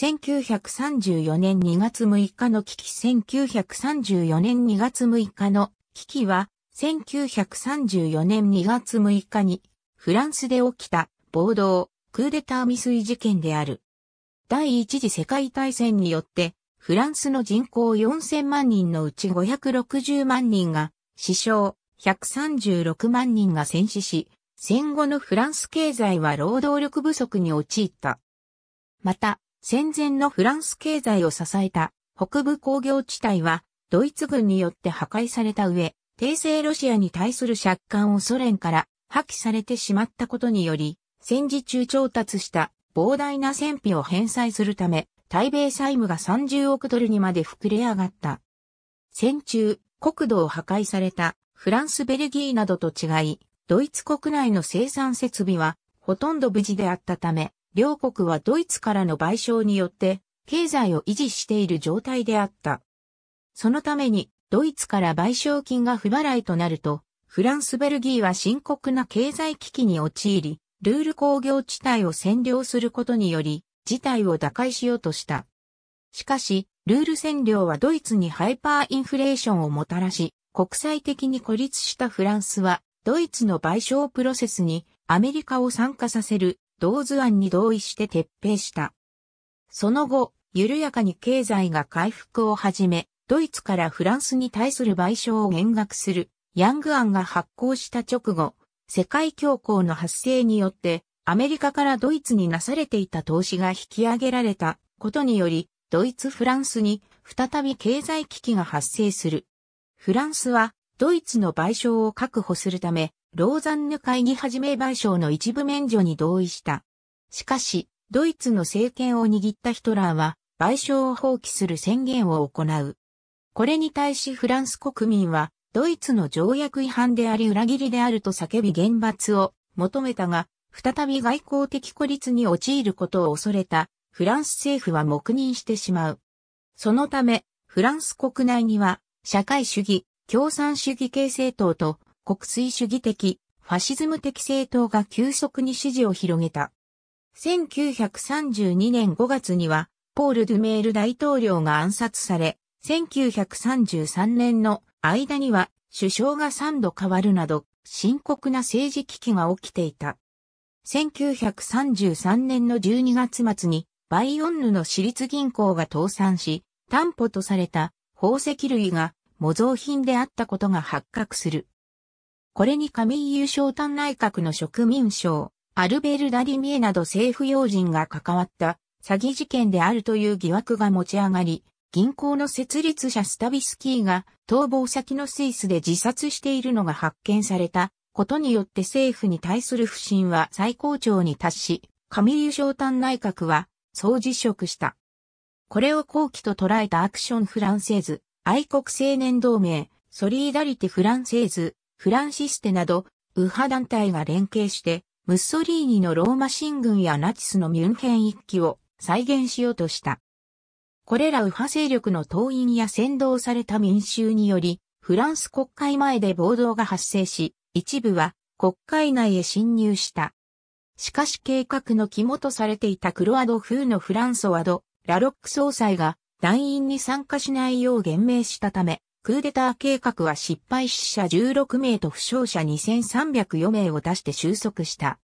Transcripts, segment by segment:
1934年2月6日の危機1934年2月6日の危機は1934年2月6日にフランスで起きた暴動、クーデター未遂事件である。第一次世界大戦によってフランスの人口4000万人のうち560万人が死傷、136万人が戦死し、戦後のフランス経済は労働力不足に陥った。また、戦前のフランス経済を支えた北部工業地帯はドイツ軍によって破壊された上、帝政ロシアに対する借款をソ連から破棄されてしまったことにより、戦時中調達した膨大な戦費を返済するため、対米債務が30億ドルにまで膨れ上がった。戦中、国土を破壊されたフランス・ベルギーなどと違い、ドイツ国内の生産設備はほとんど無事であったため、両国はドイツからの賠償によって経済を維持している状態であった。そのためにドイツから賠償金が不払いとなると、フランス・ベルギーは深刻な経済危機に陥り、ルール工業地帯を占領することにより、事態を打開しようとした。しかし、ルール占領はドイツにハイパーインフレーションをもたらし、国際的に孤立したフランスは、ドイツの賠償プロセスにアメリカを参加させる同図案に同意して撤兵した。その後、緩やかに経済が回復を始め、ドイツからフランスに対する賠償を減額するヤング案が発行した直後、世界恐慌の発生によって、アメリカからドイツになされていた投資が引き上げられたことにより、ドイツ・フランスに再び経済危機が発生する。フランスはドイツの賠償を確保するため、ローザンヌ会議始め賠償の一部免除に同意した。しかし、ドイツの政権を握ったヒトラーは、賠償を放棄する宣言を行う。これに対しフランス国民は、ドイツの条約違反であり裏切りであると叫び厳罰を求めたが、再び外交的孤立に陥ることを恐れたフランス政府は黙認してしまう。そのため、フランス国内には社会主義、共産主義系政党と国粋主義的、ファシズム的政党が急速に支持を広げた。1932年5月には、ポール・ドゥメール大統領が暗殺され、1933年の間には首相が3度変わるなど、深刻な政治危機が起きていた。1933年の12月末に、バイオンヌの私立銀行が倒産し、担保とされた宝石類が模造品であったことが発覚する。これに上優勝丹内閣の職民省、アルベル・ダ・リミエなど政府要人が関わった詐欺事件であるという疑惑が持ち上がり、銀行の設立者スタビスキーが逃亡先のスイスで自殺しているのが発見されたことによって政府に対する不信は最高潮に達し、上優勝丹内閣は総辞職した。これを後期と捉えたアクションフランセーズ、愛国青年同盟、ソリーダリティフランセーズ、フランシステなど、右派団体が連携して、ムッソリーニのローマ進軍やナチスのミュンヘン一揆を再現しようとした。これら右派勢力の党員や先導された民衆により、フランス国会前で暴動が発生し、一部は国会内へ侵入した。しかし計画の肝とされていたクロアド風のフランソワド、ラロック総裁が団員に参加しないよう言明したため、クーデター計画は失敗死者16名と負傷者2304名を出して収束した。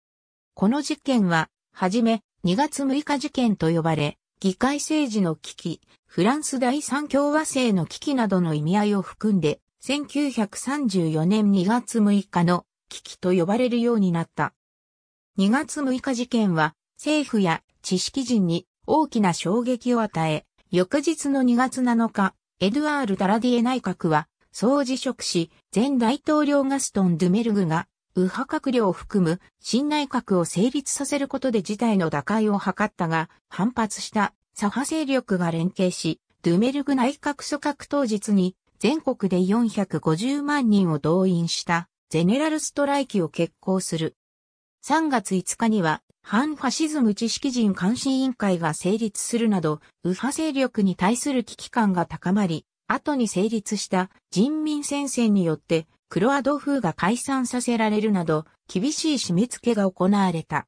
この事件は、はじめ、2月6日事件と呼ばれ、議会政治の危機、フランス第三共和制の危機などの意味合いを含んで、1934年2月6日の危機と呼ばれるようになった。2月6日事件は政府や知識人に大きな衝撃を与え、翌日の2月7日、エドゥアール・ダラディエ内閣は、総辞職し、前大統領ガストン・ドゥメルグが、右派閣僚を含む新内閣を成立させることで事態の打開を図ったが、反発した左派勢力が連携し、ドゥメルグ内閣組閣当日に全国で450万人を動員したゼネラルストライキを決行する。3月5日には反ファシズム知識人監視委員会が成立するなど、右派勢力に対する危機感が高まり、後に成立した人民戦線によってクロアド風が解散させられるなど、厳しい締め付けが行われた。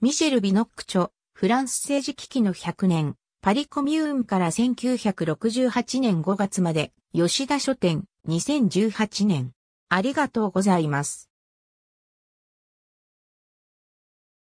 ミシェル・ビノック著、フランス政治危機の100年、パリコミューンから1968年5月まで、吉田書店、2018年。ありがとうございます。